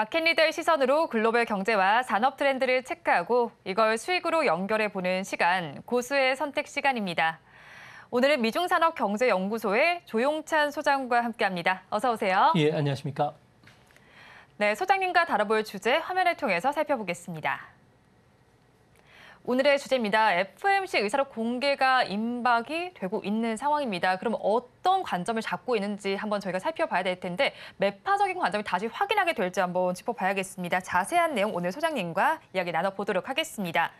마켓 리더의 시선으로 글로벌 경제와 산업 트렌드를 체크하고 이걸 수익으로 연결해 보는 시간, 고수의 선택 시간입니다. 오늘은 미중산업경제연구소의 조용찬 소장과 함께합니다. 어서 오세요. 예, 안녕하십니까. 네, 소장님과 다뤄볼 주제 화면을 통해서 살펴보겠습니다. 오늘의 주제입니다. FMC 의사로 공개가 임박이 되고 있는 상황입니다. 그럼 어떤 관점을 잡고 있는지 한번 저희가 살펴봐야 될 텐데 매파적인 관점을 다시 확인하게 될지 한번 짚어봐야겠습니다. 자세한 내용 오늘 소장님과 이야기 나눠보도록 하겠습니다.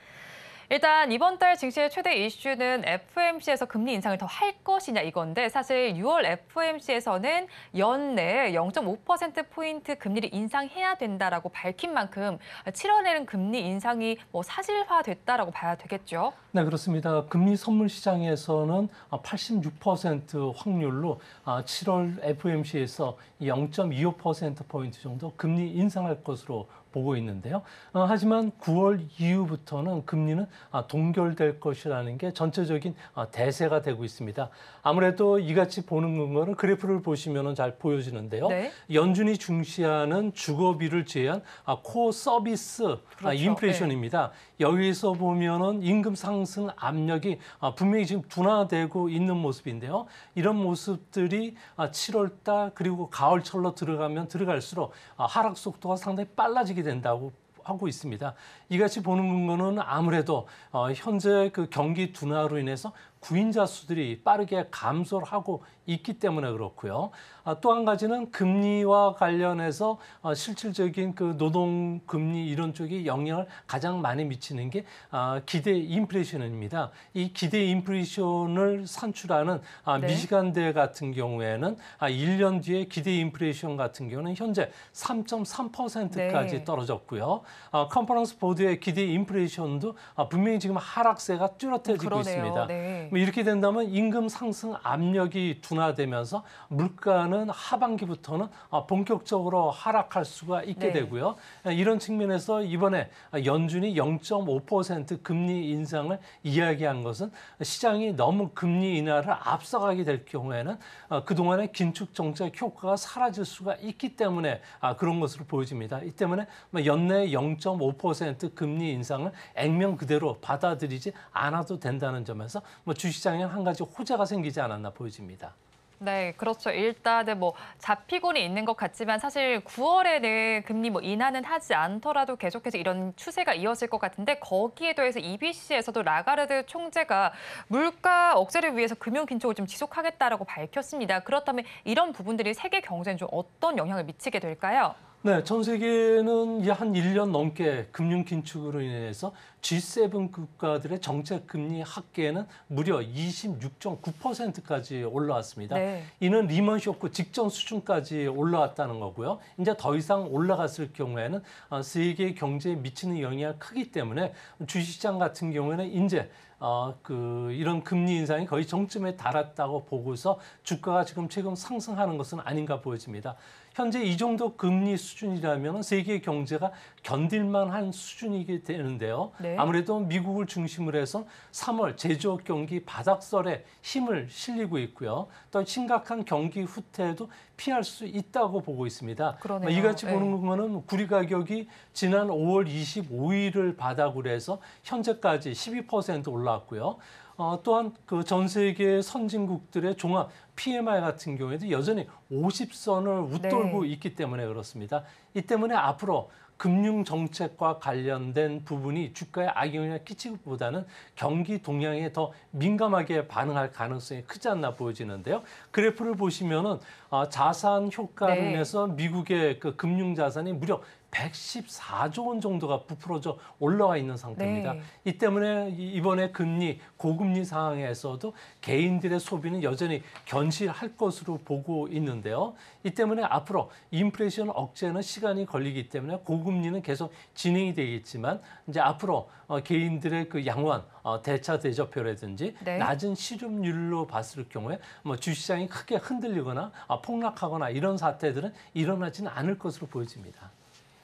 일단 이번 달 증시의 최대 이슈는 FOMC에서 금리 인상을 더 할 것이냐 이건데 사실 6월 FOMC에서는 연내 0.5%포인트 금리를 인상해야 된다라고 밝힌 만큼 7월에는 금리 인상이 뭐 사실화됐다라고 봐야 되겠죠. 네, 그렇습니다. 금리 선물 시장에서는 86% 확률로 7월 FOMC에서 0.25%포인트 정도 금리 인상할 것으로 보고 있는데요. 어, 하지만 9월 이후부터는 금리는 아, 동결될 것이라는 게 전체적인 아, 대세가 되고 있습니다. 아무래도 이같이 보는 거는 그래프를 보시면 잘 보여지는데요. 네. 연준이 중시하는 주거비를 제외한 아, 코 서비스 아, 그렇죠. 아, 인플레이션입니다. 네. 여기서 보면은 임금 상승 압력이 아, 분명히 지금 둔화되고 있는 모습인데요. 이런 모습들이 아, 7월달 그리고 가을철로 들어가면 들어갈수록 아, 하락 속도가 상당히 빨라지게 회복이 된다고 하고 있습니다. 이같이 보는 거는 아무래도 어, 현재 그 경기 둔화로 인해서 구인자 수들이 빠르게 감소를 하고 있기 때문에 그렇고요. 아, 또 한 가지는 금리와 관련해서 어, 실질적인 그 노동 금리 이런 쪽이 영향을 가장 많이 미치는 게 아, 기대 인플레이션입니다. 이 기대 인플레이션을 산출하는 아, 네. 미시간대 같은 경우에는 1년 뒤에 기대 인플레이션 같은 경우는 현재 3.3%까지 네. 떨어졌고요. 컨퍼런스 보드의 기대 인플레이션도 분명히 지금 하락세가 뚜렷해지고 그러네요. 있습니다. 네. 뭐 이렇게 된다면 임금 상승 압력이 둔화되면서 물가는 하반기부터는 어, 본격적으로 하락할 수가 있게 네. 되고요. 예, 이런 측면에서 이번에 연준이 0.5% 금리 인상을 이야기한 것은 시장이 너무 금리 인하를 앞서가게 될 경우에는 어, 그동안의 긴축 정책 효과가 사라질 수가 있기 때문에 아, 그런 것으로 보여집니다. 이 때문에 뭐 연내 0.5% 금리 인상을 액면 그대로 받아들이지 않아도 된다는 점에서 뭐 주시장에 식한 가지 호재가 생기지 않았나 보여집니다. 네, 그렇죠. 일단뭐 잡히고는 있는 것 같지만 사실 9월에는 금리 뭐 인하는 하지 않더라도 계속해서 이런 추세가 이어질 것 같은데 거기에 더해서 EBC에서도 라가르드 총재가 물가 억제를 위해서 금융 긴축을 좀 지속하겠다라고 밝혔습니다. 그렇다면 이런 부분들이 세계 경제에 좀 어떤 영향을 미치게 될까요? 네, 전 세계는 한 1년 넘게 금융 긴축으로 인해서 G7 국가들의 정책 금리 합계는 무려 26.9%까지 올라왔습니다. 네. 이는 리먼 쇼크 직전 수준까지 올라왔다는 거고요. 이제 더 이상 올라갔을 경우에는 어, 세계 경제에 미치는 영향이 크기 때문에 주식시장 같은 경우에는 이제 어, 그 이런 금리 인상이 거의 정점에 달았다고 보고서 주가가 지금 최근 상승하는 것은 아닌가 보여집니다. 현재 이 정도 금리 수준이라면 세계 경제가 견딜만한 수준이게 되는데요. 네. 아무래도 미국을 중심으로 해서 3월 제조업 경기 바닥설에 힘을 실리고 있고요. 또 심각한 경기 후퇴도 피할 수 있다고 보고 있습니다. 그러네요. 뭐 이같이 네. 보는 네. 거는 구리 가격이 지난 5월 25일을 바닥으로 해서 현재까지 12% 올랐고요. 어, 또한 그 전 세계 선진국들의 종합 PMI 같은 경우에도 여전히 50선을 웃돌고 네. 있기 때문에 그렇습니다. 이 때문에 앞으로 금융 정책과 관련된 부분이 주가에 악영향을 끼치기보다는 경기 동향에 더 민감하게 반응할 가능성이 크지 않나 보여지는데요. 그래프를 보시면은 어, 자산 효과로 네. 위해서 미국의 그 금융 자산이 무려 114조 원 정도가 부풀어져 올라와 있는 상태입니다. 네. 이 때문에 이번에 금리 고금리 상황에서도 개인들의 소비는 여전히 견실할 것으로 보고 있는데요. 이 때문에 앞으로 인플레이션 억제는 시간이 걸리기 때문에 고금리는 계속 진행이 되겠지만 이제 앞으로 어, 개인들의 그 양원 어, 대차 대조표라든지 네. 낮은 실업률로 봤을 경우에 뭐 주시장이 크게 흔들리거나 아, 폭락하거나 이런 사태들은 일어나지는 않을 것으로 보여집니다.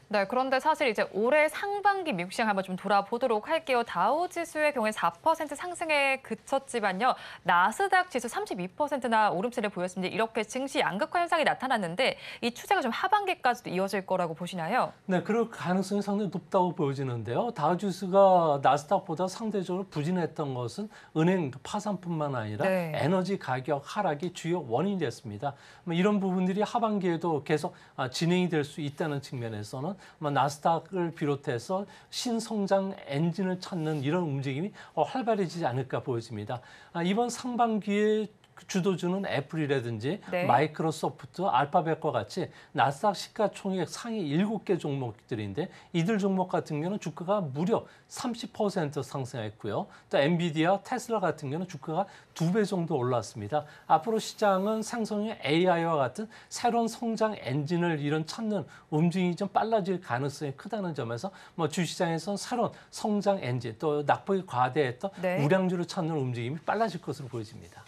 네, 그런데 사실 이제 올해 상반기 미국 시장 한번 좀 돌아보도록 할게요. 다우 지수의 경우에 4% 상승에 그쳤지만요. 나스닥 지수 32%나 오름세를 보였습니다. 이렇게 증시 양극화 현상이 나타났는데 이 추세가 좀 하반기까지도 이어질 거라고 보시나요? 네, 그럴 가능성이 상당히 높다고 보여지는데요. 다우 지수가 나스닥보다 상대적으로 부진했던 것은 은행 파산뿐만 아니라 네. 에너지 가격 하락이 주요 원인이 됐습니다. 뭐 이런 부분들이 하반기에도 계속 아, 진행이 될 수 있다는 측면에서는 아마 뭐 나스닥을 비롯해서 신성장 엔진을 찾는 이런 움직임이 어, 활발해지지 않을까 보여집니다. 아, 이번 상반기에 그 주도주는 애플이라든지 네. 마이크로소프트, 알파벳과 같이 나스닥 시가총액 상위 7개 종목들인데 이들 종목 같은 경우는 주가가 무려 30% 상승했고요. 또 엔비디아, 테슬라 같은 경우는 주가가 두 배 정도 올랐습니다. 앞으로 시장은 생성형 AI와 같은 새로운 성장 엔진을 이런 찾는 움직임이 좀 빨라질 가능성이 크다는 점에서 뭐 주시장에서는 새로운 성장 엔진 또 낙폭이 과대했던 네. 우량주를 찾는 움직임이 빨라질 것으로 보여집니다.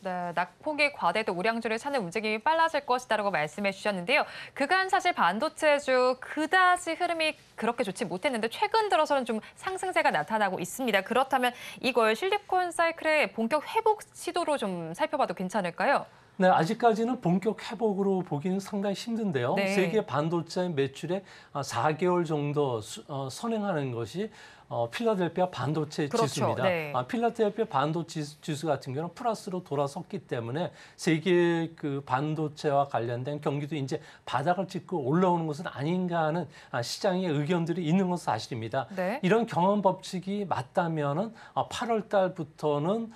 네, 낙폭이 과대도 우량주를 찾는 움직임이 빨라질 것이다라고 말씀해 주셨는데요. 그간 사실 반도체주 그다지 흐름이 그렇게 좋지 못했는데 최근 들어서는 좀 상승세가 나타나고 있습니다. 그렇다면 이걸 실리콘 사이클의 본격 회복 시도로 좀 살펴봐도 괜찮을까요? 네, 아직까지는 본격 회복으로 보기는 상당히 힘든데요. 네. 세계 반도체 매출의 4개월 아, 정도 어, 선행하는 것이 어, 필라델피아 반도체 그렇죠. 지수입니다. 네. 아, 필라델피아 반도체 지수 같은 경우는 플러스로 돌아섰기 때문에 세계 그 반도체와 관련된 경기도 이제 바닥을 찍고 올라오는 것은 아닌가 하는 아, 시장의 의견들이 있는 것은 사실입니다. 네. 이런 경험 법칙이 맞다면은 아, 8월 달부터는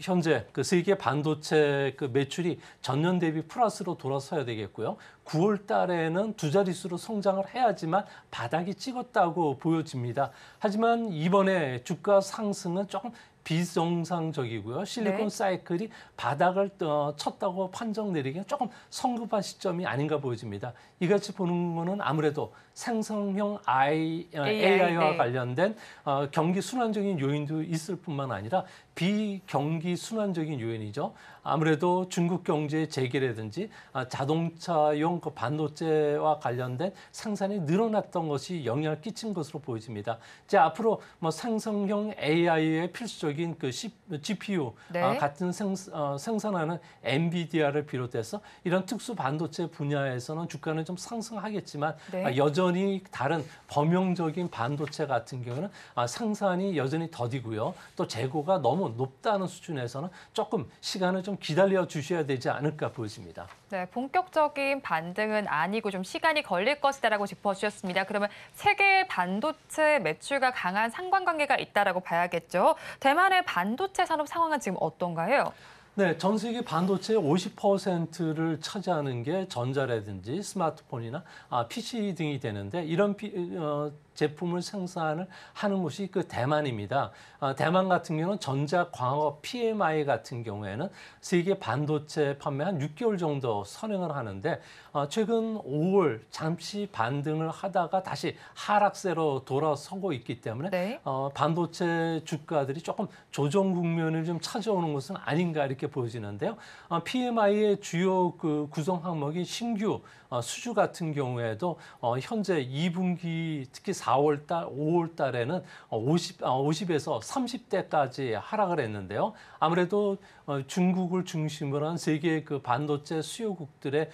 현재 그 세계 반도체 그 매출이 전년 대비 플러스로 돌아서야 되겠고요. 9월 달에는 두 자릿수로 성장을 해야지만 바닥이 찍었다고 보여집니다. 하지만 이번에 주가 상승은 조금 비정상적이고요. 실리콘 네. 사이클이 바닥을 쳤다고 판정 내리기엔 조금 성급한 시점이 아닌가 보여집니다. 이같이 보는 거는 아무래도 생성형 어, AI, AI와 네. 관련된 어, 경기 순환적인 요인도 있을 뿐만 아니라 비경기 순환적인 요인이죠. 아무래도 중국 경제 재개라든지 아, 자동차용 그 반도체와 관련된 생산이 늘어났던 것이 영향을 끼친 것으로 보여집니다. 이제 앞으로 뭐 생성형 AI의 필수적인 그 시, GPU 네. 아, 같은 생, 어, 생산하는 엔비디아를 비롯해서 이런 특수 반도체 분야에서는 주가는 좀 상승하겠지만 네. 아, 여전 여전히 다른 범용적인 반도체 같은 경우는 아, 생산이 여전히 더디고요. 또 재고가 너무 높다는 수준에서는 조금 시간을 좀 기다려 주셔야 되지 않을까 보여집니다. 네, 본격적인 반등은 아니고 좀 시간이 걸릴 것이다라고 짚어주셨습니다. 그러면 세계 반도체 매출과 강한 상관관계가 있다라고 봐야겠죠. 대만의 반도체 산업 상황은 지금 어떤가요? 네, 전 세계 반도체의 50%를 차지하는 게 전자라든지 스마트폰이나 아, PC 등이 되는데 이런 피, 어, 제품을 생산을 하는 곳이 그 대만입니다. 아, 대만 같은 경우는 전자광업 PMI 같은 경우에는 세계 반도체 판매 한 6개월 정도 선행을 하는데 아, 최근 5월 잠시 반등을 하다가 다시 하락세로 돌아서고 있기 때문에 네. 어, 반도체 주가들이 조금 조정 국면을 좀 찾아오는 것은 아닌가 이렇게 보여지는데요. 아, PMI의 주요 그 구성 항목이 신규 어, 수주 같은 경우에도 어, 현재 2분기 특히 4월 달, 5월 달에는 50, 50에서 30대까지 하락을 했는데요. 아무래도 어, 중국을 중심으로 한 세계 그 반도체 수요국들의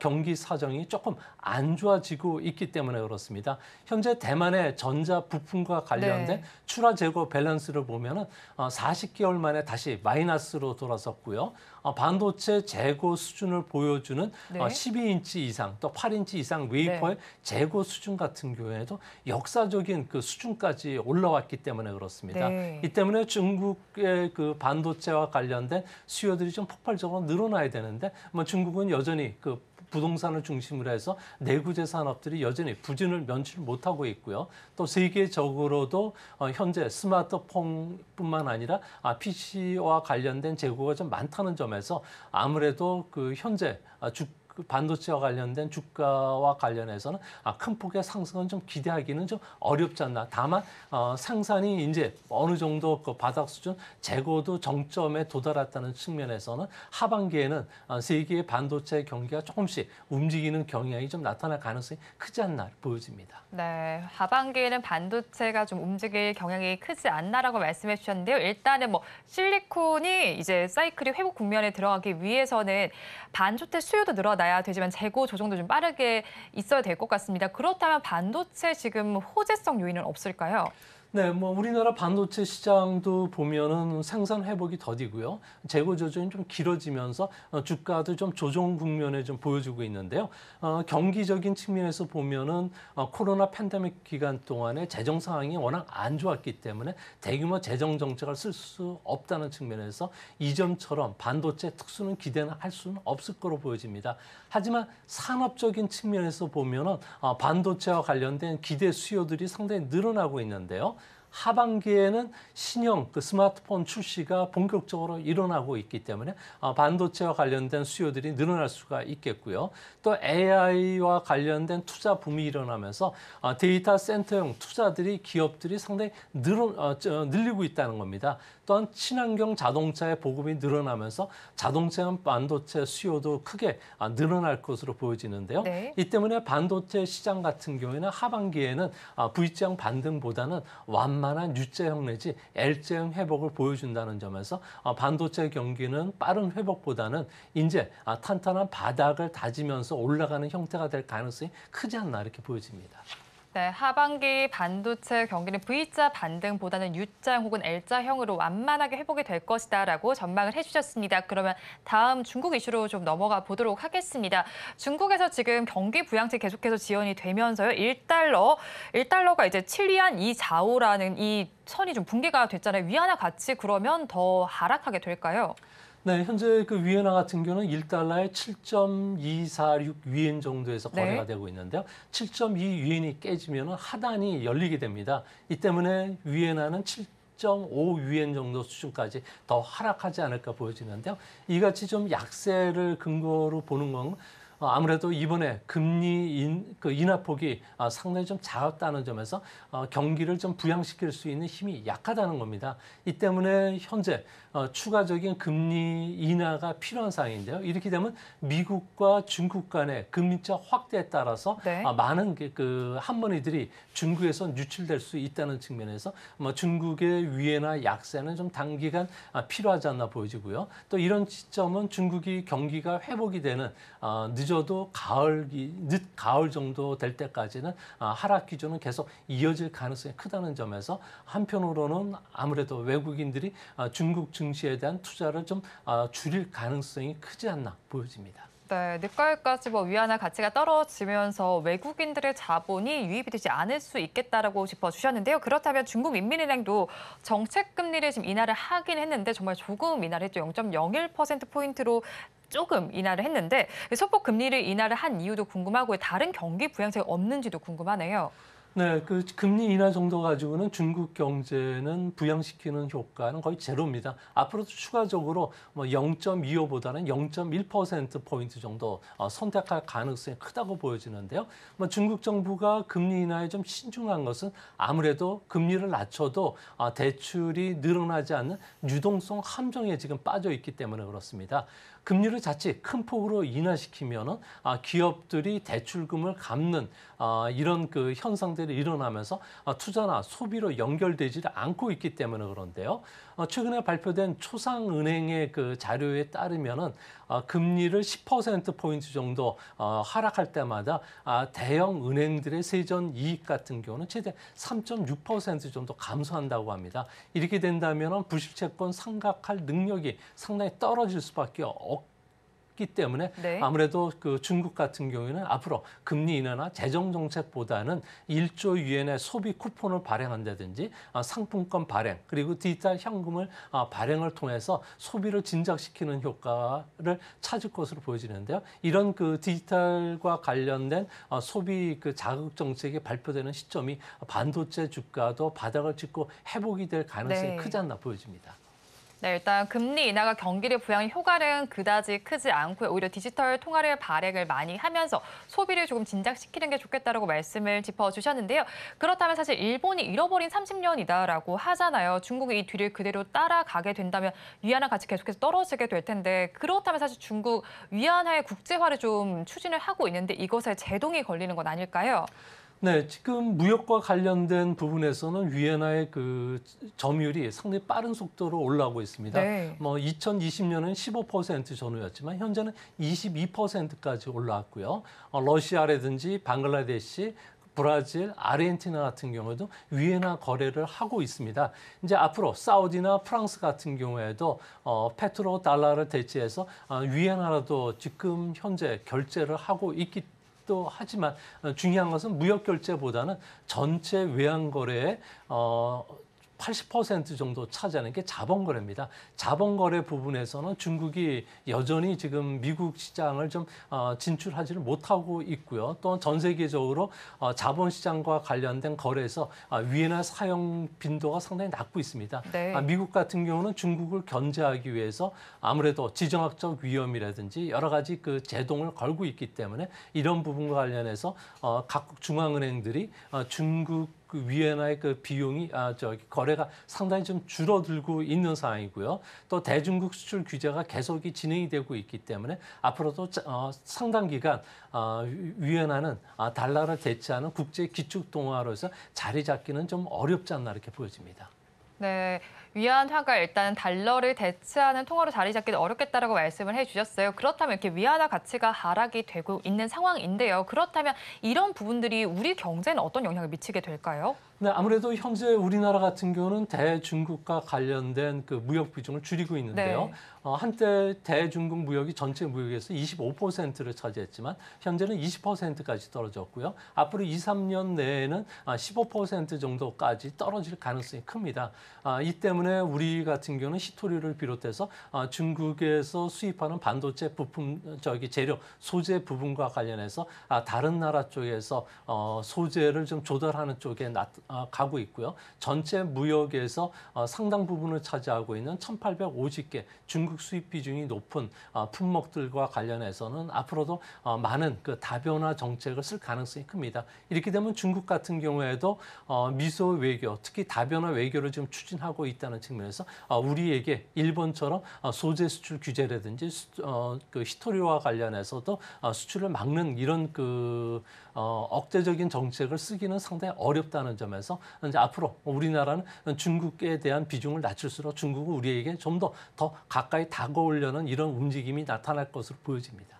경기 사정이 조금 안 좋아지고 있기 때문에 그렇습니다. 현재 대만의 전자 부품과 관련된 네. 출하 재고 밸런스를 보면 40개월 만에 다시 마이너스로 돌아섰고요. 반도체 재고 수준을 보여주는 네. 12인치 이상 이상 또 8인치 이상 웨이퍼의 네. 재고 수준 같은 경우에도 역사적인 그 수준까지 올라왔기 때문에 그렇습니다. 네. 이 때문에 중국의 그 반도체와 관련된 수요들이 좀 폭발적으로 늘어나야 되는데 뭐 중국은 여전히 그 부동산을 중심으로 해서 내구재 산업들이 여전히 부진을 면치 못하고 있고요. 또 세계적으로도 어, 현재 스마트폰뿐만 아니라 PC와 아, 관련된 재고가 좀 많다는 점에서 아무래도 그 현재 아, 주그 반도체와 관련된 주가와 관련해서는 아, 큰 폭의 상승은 좀 기대하기는 좀 어렵지 않나. 다만 어, 생산이 이제 어느 정도 그 바닥 수준 재고도 정점에 도달했다는 측면에서는 하반기에는 어, 세계의 반도체 경기가 조금씩 움직이는 경향이 좀 나타날 가능성이 크지 않나 보여집니다. 네, 하반기에는 반도체가 좀 움직일 경향이 크지 않나라고 말씀해 주셨는데요. 일단은 뭐 실리콘이 이제 사이클이 회복 국면에 들어가기 위해서는 반도체 수요도 늘어나 나야 되지만 재고 조정도 좀 빠르게 있어야 될 것 같습니다. 그렇다면 반도체 지금 호재성 요인은 없을까요? 네, 뭐 우리나라 반도체 시장도 보면은 생산 회복이 더디고요. 재고 조정이 좀 길어지면서 어, 주가도 좀 조정 국면에 좀 보여주고 있는데요. 어, 경기적인 측면에서 보면은 어, 코로나 팬데믹 기간 동안에 재정 상황이 워낙 안 좋았기 때문에 대규모 재정 정책을 쓸 수 없다는 측면에서 이전처럼 반도체 특수는 기대는 할 수는 없을 거로 보여집니다. 하지만 산업적인 측면에서 보면은 어, 반도체와 관련된 기대 수요들이 상당히 늘어나고 있는데요. 하반기에는 신형 그 스마트폰 출시가 본격적으로 일어나고 있기 때문에 어, 반도체와 관련된 수요들이 늘어날 수가 있겠고요. 또 AI와 관련된 투자 붐이 일어나면서 어, 데이터 센터형 투자들이 기업들이 상당히 늘어, 어, 늘리고 있다는 겁니다. 또한 친환경 자동차의 보급이 늘어나면서 자동차형 반도체 수요도 크게 아, 늘어날 것으로 보여지는데요. 네. 이 때문에 반도체 시장 같은 경우에는 하반기에는 아, V장 반등보다는 완 완만한 유자형 내지 L자형 회복을 보여준다는 점에서 어, 반도체 경기는 빠른 회복보다는 이제 아, 탄탄한 바닥을 다지면서 올라가는 형태가 될 가능성이 크지 않나 이렇게 보여집니다. 네, 하반기 반도체 경기는 V자 반등보다는 U자 혹은 L자형으로 완만하게 회복이 될 것이다라고 전망을 해주셨습니다. 그러면 다음 중국 이슈로 좀 넘어가 보도록 하겠습니다. 중국에서 지금 경기 부양책 계속해서 지연이 되면서요. 1달러, 1달러가 이제 7위안 245라는 이 선이 좀 붕괴가 됐잖아요. 위안화 가치 그러면 더 하락하게 될까요? 네, 현재 그 위엔화 같은 경우는 1달러에 7.246 위엔 정도에서 네. 거래가 네. 되고 있는데요. 7.2 위엔이 깨지면 하단이 열리게 됩니다. 이 때문에 위엔화는 7 1.5 위엔 정도 수준까지 더 하락하지 않을까 보여지는데요. 이같이 좀 약세를 근거로 보는 건 어, 아무래도 이번에 금리 인, 그 인하폭이 어, 상당히 좀 작았다는 점에서 어, 경기를 좀 부양시킬 수 있는 힘이 약하다는 겁니다. 이 때문에 현재 추가적인 금리 인하가 필요한 상황인데요. 이렇게 되면 미국과 중국 간의 금리차 확대에 따라서 네. 많은 그 한머니들이 중국에서 유출될 수 있다는 측면에서 뭐 중국의 위에나 약세는 좀 단기간 필요하지 않나 보여지고요. 또 이런 지점은 중국이 경기가 회복이 되는 늦 늦어도 가을기 늦 가을 정도 될 때까지는 아, 하락 기조는 계속 이어질 가능성이 크다는 점에서 한편으로는 아무래도 외국인들이 아, 중국 증시에 대한 투자를 좀 아, 줄일 가능성이 크지 않나 보여집니다. 네, 늦가을까지 뭐 위안화 가치가 떨어지면서 외국인들의 자본이 유입이 되지 않을 수 있겠다라고 짚어주셨는데요. 그렇다면 중국인민은행도 정책금리를 지금 인하를 하긴 했는데 정말 조금 인하를 했죠. 0.01%포인트로 조금 인하를 했는데 소폭 금리를 인하를 한 이유도 궁금하고 다른 경기 부양세가 없는지도 궁금하네요. 네, 그 금리 인하 정도 가지고는 중국 경제는 부양시키는 효과는 거의 제로입니다. 앞으로도 추가적으로 뭐 0.25보다는 0.1% 포인트 정도 어, 선택할 가능성이 크다고 보여지는데요. 뭐 중국 정부가 금리 인하에 좀 신중한 것은 아무래도 금리를 낮춰도 어, 대출이 늘어나지 않는 유동성 함정에 지금 빠져 있기 때문에 그렇습니다. 금리를 자칫 큰 폭으로 인하시키면은 아, 기업들이 대출금을 갚는 아, 이런 그 현상들이 일어나면서 아, 투자나 소비로 연결되지 않고 있기 때문에 그런데요. 아, 최근에 발표된 초상은행의 그 자료에 따르면은 아, 금리를 10% 포인트 정도 어, 하락할 때마다 아, 대형 은행들의 세전 이익 같은 경우는 최대 3.6% 정도 감소한다고 합니다. 이렇게 된다면 부실 채권 상각할 능력이 상당히 떨어질 수밖에 없. 고 했기 때문에 네. 아무래도 그 중국 같은 경우에는 앞으로 금리 인하나 재정 정책보다는 1조 위엔의 소비 쿠폰을 발행한다든지 아, 상품권 발행 그리고 디지털 현금을 아, 발행을 통해서 소비를 진작시키는 효과를 찾을 것으로 보여지는데요. 이런 그 디지털과 관련된 아, 소비 그 자극 정책이 발표되는 시점이 반도체 주가도 바닥을 찍고 회복이 될 가능성이 네. 크지 않나 보여집니다. 네, 일단 금리 인하가 경기를 부양한 효과는 그다지 크지 않고 오히려 디지털 통화를 발행을 많이 하면서 소비를 조금 진작시키는 게 좋겠다라고 말씀을 짚어주셨는데요. 그렇다면 사실 일본이 잃어버린 30년이다라고 하잖아요. 중국이 이 뒤를 그대로 따라가게 된다면 위안화 가치 계속해서 떨어지게 될 텐데 그렇다면 사실 중국 위안화의 국제화를 좀 추진을 하고 있는데 이것에 제동이 걸리는 건 아닐까요? 네, 지금 무역과 관련된 부분에서는 위엔나의 그 점유율이 상당히 빠른 속도로 올라오고 있습니다. 네. 뭐 2020년은 15% 전후였지만 현재는 22%까지 올라왔고요. 어, 러시아라든지 방글라데시 브라질, 아르헨티나 같은 경우에도 위엔나 거래를 하고 있습니다. 이제 앞으로 사우디나 프랑스 같은 경우에도 어, 페트로 달러를 대체해서 어, 위엔나라도 지금 현재 결제를 하고 있기 때문에 하기도 하지만 어, 중요한 것은 무역 결제보다는 전체 외환 거래에 어80% 정도 차지하는 게 자본거래입니다. 자본거래 부분에서는 중국이 여전히 지금 미국 시장을 좀 어, 진출하지를 못하고 있고요. 또 전 세계적으로 어, 자본시장과 관련된 거래에서 어, 위에나 사용 빈도가 상당히 낮고 있습니다. 네. 아, 미국 같은 경우는 중국을 견제하기 위해서 아무래도 지정학적 위험이라든지 여러 가지 그 제동을 걸고 있기 때문에 이런 부분과 관련해서 각국 중앙은행들이 중국 그 위에나의 그 비용이 아 저기 거래가 상당히 좀 줄어들고 있는 상황이고요. 또 대중국 수출 규제가 계속이 진행이 되고 있기 때문에 앞으로도 어, 상당 기간 어, 위엔화는 아, 달러를 대체하는 국제 기축 동화로서 자리 잡기는 좀 어렵지 않나 이렇게 보여집니다. 네. 위안화가 일단 달러를 대체하는 통화로 자리 잡기는 어렵겠다라고 말씀을 해주셨어요. 그렇다면 이렇게 위안화 가치가 하락이 되고 있는 상황인데요. 그렇다면 이런 부분들이 우리 경제는 어떤 영향을 미치게 될까요? 네, 아무래도 현재 우리나라 같은 경우는 대중국과 관련된 그 무역 비중을 줄이고 있는데요. 네. 어, 한때 대중국 무역이 전체 무역에서 25%를 차지했지만 현재는 20%까지 떨어졌고요. 앞으로 2, 3년 내에는 15% 아, 정도까지 떨어질 가능성이 큽니다. 아, 이 때문에 때문에 우리 같은 경우는 히토리를 비롯해서 아, 중국에서 수입하는 반도체 부품 저기 재료 소재 부분과 관련해서 아, 다른 나라 쪽에서 어, 소재를 좀 조달하는 쪽에 아, 가고 있고요. 전체 무역에서 어, 상당 부분을 차지하고 있는 1,850개 중국 수입 비중이 높은 품목들과 관련해서는 앞으로도 어, 많은 그 다변화 정책을 쓸 가능성이 큽니다. 이렇게 되면 중국 같은 경우에도 미소 외교, 특히 다변화 외교를 지금 추진하고 있다는 하는 측면에서 아, 우리에게 일본처럼 아, 소재 수출 규제라든지 어, 그 히토리와 관련해서도 아, 수출을 막는 이런 그 어, 억제적인 정책을 쓰기는 상당히 어렵다는 점에서 이제 앞으로 우리나라는 중국에 대한 비중을 낮출수록 중국은 우리에게 좀 더 더 가까이 다가오려는 이런 움직임이 나타날 것으로 보여집니다.